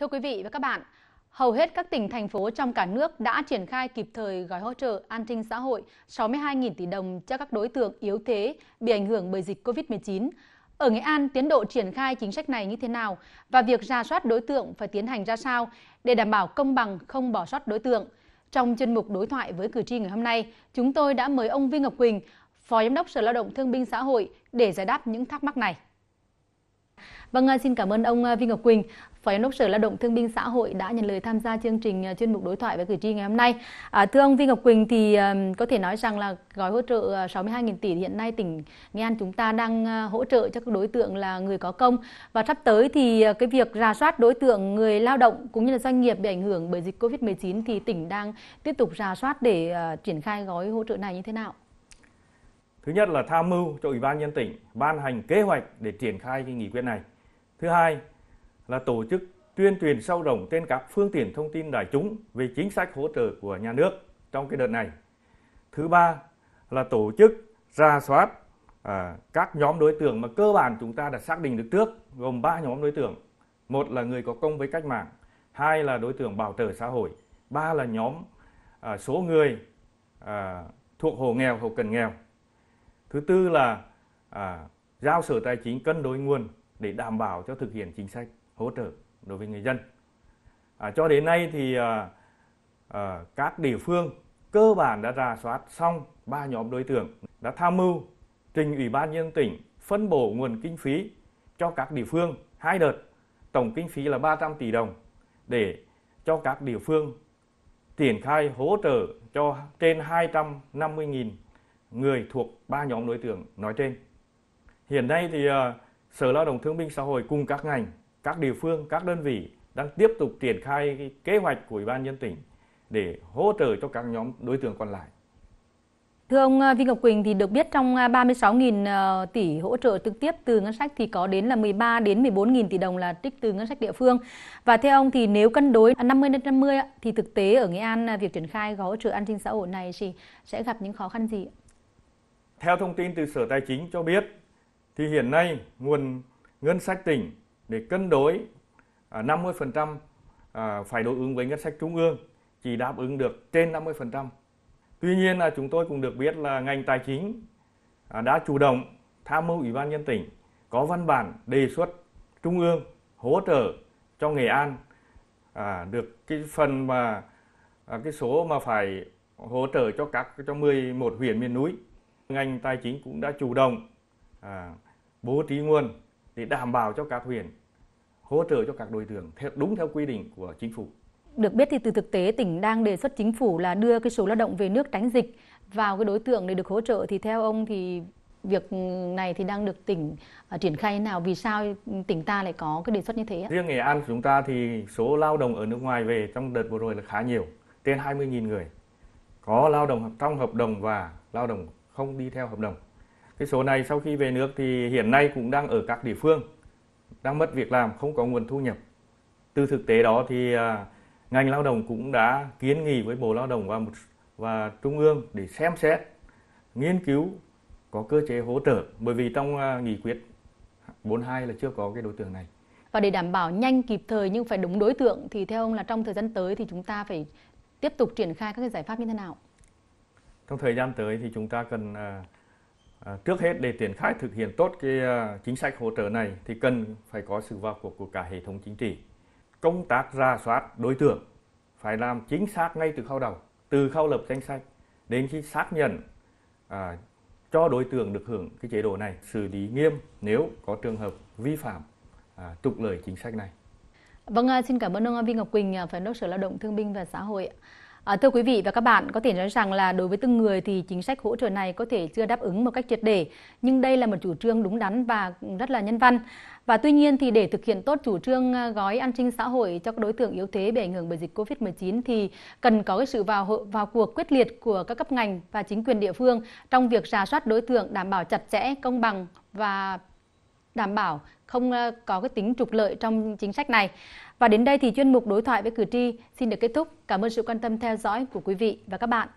Thưa quý vị và các bạn, hầu hết các tỉnh thành phố trong cả nước đã triển khai kịp thời gói hỗ trợ an sinh xã hội 62.000 tỷ đồng cho các đối tượng yếu thế bị ảnh hưởng bởi dịch Covid-19. Ở Nghệ An, tiến độ triển khai chính sách này như thế nào và việc ra soát đối tượng phải tiến hành ra sao để đảm bảo công bằng không bỏ sót đối tượng? Trong chuyên mục đối thoại với cử tri ngày hôm nay, chúng tôi đã mời ông Vi Ngọc Quỳnh, Phó Giám đốc Sở Lao động Thương binh Xã hội để giải đáp những thắc mắc này. Vâng, à, xin cảm ơn ông à, Vi Ngọc Quỳnh, Phó Giám đốc Sở Lao động Thương binh Xã hội đã nhận lời tham gia chương trình à, chuyên mục đối thoại với cử tri ngày hôm nay. À, thưa ông Vi Ngọc Quỳnh thì có thể nói rằng là gói hỗ trợ 62.000 tỷ hiện nay tỉnh Nghệ An chúng ta đang hỗ trợ cho các đối tượng là người có công và sắp tới thì cái việc rà soát đối tượng người lao động cũng như là doanh nghiệp bị ảnh hưởng bởi dịch Covid-19 thì tỉnh đang tiếp tục rà soát để triển khai gói hỗ trợ này như thế nào? Thứ nhất là tham mưu cho Ủy ban nhân tỉnh ban hành kế hoạch để triển khai cái nghị quyết này. Thứ hai là tổ chức tuyên truyền sâu rộng trên các phương tiện thông tin đại chúng về chính sách hỗ trợ của nhà nước trong cái đợt này. Thứ ba là tổ chức ra soát à, các nhóm đối tượng mà cơ bản chúng ta đã xác định được trước gồm ba nhóm đối tượng. Một là người có công với cách mạng, hai là đối tượng bảo trợ xã hội, ba là nhóm à, số người à, thuộc hộ nghèo, hộ cần nghèo thứ tư là à, giao sở tài chính cân đối nguồn để đảm bảo cho thực hiện chính sách hỗ trợ đối với người dân à, cho đến nay thì à, à, các địa phương cơ bản đã ra soát xong ba nhóm đối tượng đã tham mưu trình ủy ban nhân tỉnh phân bổ nguồn kinh phí cho các địa phương hai đợt tổng kinh phí là 300 tỷ đồng để cho các địa phương triển khai hỗ trợ cho trên 250.000 người thuộc ba nhóm đối tượng nói trên. Hiện nay thì ờ, Sở Lao động Thương binh Xã hội cùng các ngành, các địa phương, các đơn vị đang tiếp tục triển khai kế hoạch của Ủy ban nhân tỉnh để hỗ trợ cho các nhóm đối tượng còn lại. Thưa ông ờ, Vi Ngọc Quỳnh thì được biết trong 36.000 ờ, tỷ hỗ trợ trực tiếp từ ngân sách thì có đến là 13 đến 14.000 tỷ đồng là trích từ ngân sách địa phương. Và theo ông thì nếu cân đối 50 đến 50 thì thực tế ở Nghệ An à, việc triển khai gói hỗ trợ an sinh xã hội này thì sẽ gặp những khó khăn gì? Theo thông tin từ Sở Tài chính cho biết, thì hiện nay nguồn ngân sách tỉnh để cân đối 50% à, à, phải đối ứng với ngân sách trung ương chỉ đáp ứng được trên 50%. Tuy nhiên là chúng tôi cũng được biết là ngành tài chính à, đã chủ động tham mưu Ủy ban nhân tỉnh có văn bản đề xuất trung ương hỗ trợ cho Nghệ An à, được cái phần mà à, cái số mà phải hỗ trợ cho các cho 11 huyện miền núi ngành tài chính cũng đã chủ động à, bố trí nguồn để đảm bảo cho các huyện hỗ trợ cho các đối tượng theo đúng theo quy định của chính phủ. Được biết thì từ thực tế tỉnh đang đề xuất chính phủ là đưa cái số lao động về nước tránh dịch vào cái đối tượng để được hỗ trợ thì theo ông thì việc này thì đang được tỉnh à, triển khai như nào vì sao tỉnh ta lại có cái đề xuất như thế Riêng Nghệ An của chúng ta thì số lao động ở nước ngoài về trong đợt vừa rồi là khá nhiều, trên 20.000 người. Có lao động trong hợp đồng và lao động không đi theo hợp đồng. Cái số này sau khi về nước thì hiện nay cũng đang ở các địa phương đang mất việc làm, không có nguồn thu nhập. Từ thực tế đó thì à, ngành lao động cũng đã kiến nghị với Bộ Lao động và một và Trung ương để xem xét nghiên cứu có cơ chế hỗ trợ bởi vì trong à, nghị quyết 42 là chưa có cái đối tượng này. Và để đảm bảo nhanh kịp thời nhưng phải đúng đối tượng thì theo ông là trong thời gian tới thì chúng ta phải tiếp tục triển khai các cái giải pháp như thế nào? trong thời gian tới thì chúng ta cần à, à, trước hết để triển khai thực hiện tốt cái à, chính sách hỗ trợ này thì cần phải có sự vào cuộc của cả hệ thống chính trị công tác ra soát đối tượng phải làm chính xác ngay từ khâu đầu từ khâu lập danh sách đến khi xác nhận à, cho đối tượng được hưởng cái chế độ này xử lý nghiêm nếu có trường hợp vi phạm à, trục lợi chính sách này. Vâng, xin cảm ơn ông Vi Ngọc Quỳnh, Phó Đốc Sở Lao động Thương binh và Xã hội. À, thưa quý vị và các bạn, có thể nói rằng là đối với từng người thì chính sách hỗ trợ này có thể chưa đáp ứng một cách triệt để, nhưng đây là một chủ trương đúng đắn và rất là nhân văn. Và tuy nhiên thì để thực hiện tốt chủ trương ờ, gói an sinh xã hội cho các đối tượng yếu thế bị ảnh hưởng bởi dịch Covid-19 thì cần có cái sự vào vào cuộc quyết liệt của các cấp ngành và chính quyền địa phương trong việc rà soát đối tượng đảm bảo chặt chẽ, công bằng và đảm bảo không ờ, có cái tính trục lợi trong chính sách này. Và đến đây thì chuyên mục đối thoại với cử tri xin được kết thúc. Cảm ơn sự quan tâm theo dõi của quý vị và các bạn.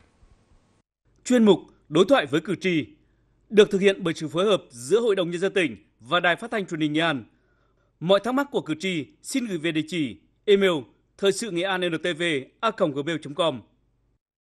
Chuyên mục đối thoại với cử tri được thực hiện bởi sự phối hợp giữa Hội đồng Nhân dân tỉnh và Đài Phát thanh Truyền hình Nghệ An. Mọi thắc mắc của cử tri xin gửi về địa chỉ email thời sự nghệ an ntv a gmail com